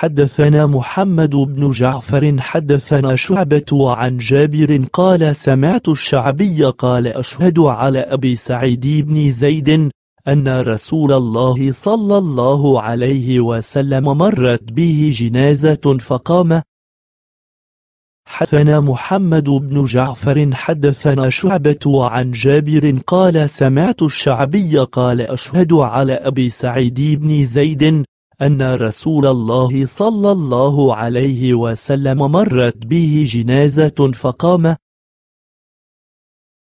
حدثنا محمد بن جعفر حدثنا شعبة عن جابر قال سمعت الشعبي قال أشهد على أبي سعيد بن زيد أن رسول الله صلى الله عليه وسلم مرت به جنازة فقام حدثنا محمد بن جعفر حدثنا شعبة عن جابر قال سمعت الشعبي قال أشهد على أبي سعيد بن زيد أن رسول الله صلى الله عليه وسلم مرت به جنازة فقام